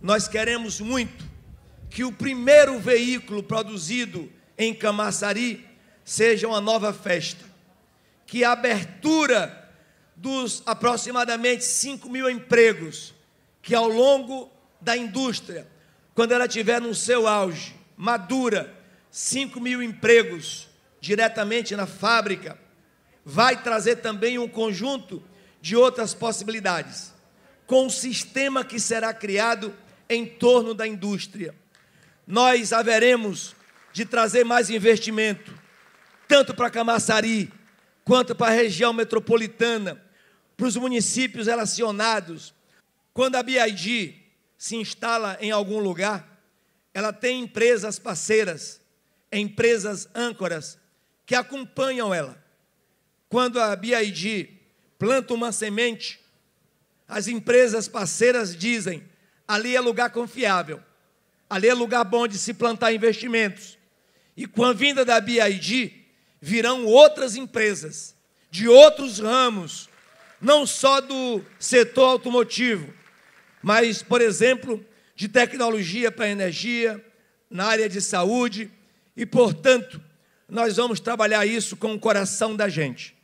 Nós queremos muito que o primeiro veículo produzido em Camaçari seja uma nova festa, que a abertura dos aproximadamente 5 mil empregos que ao longo da indústria, quando ela tiver no seu auge, madura, 5 mil empregos diretamente na fábrica, vai trazer também um conjunto de outras possibilidades. Com o sistema que será criado em torno da indústria. Nós haveremos de trazer mais investimento, tanto para Camaçari, quanto para a região metropolitana, para os municípios relacionados. Quando a BID se instala em algum lugar, ela tem empresas parceiras, empresas âncoras, que acompanham ela. Quando a BID planta uma semente, as empresas parceiras dizem: Ali é lugar confiável. Ali é lugar bom de se plantar investimentos. E com a vinda da BID, virão outras empresas de outros ramos, não só do setor automotivo, mas, por exemplo, de tecnologia para energia, na área de saúde, e, portanto, nós vamos trabalhar isso com o coração da gente.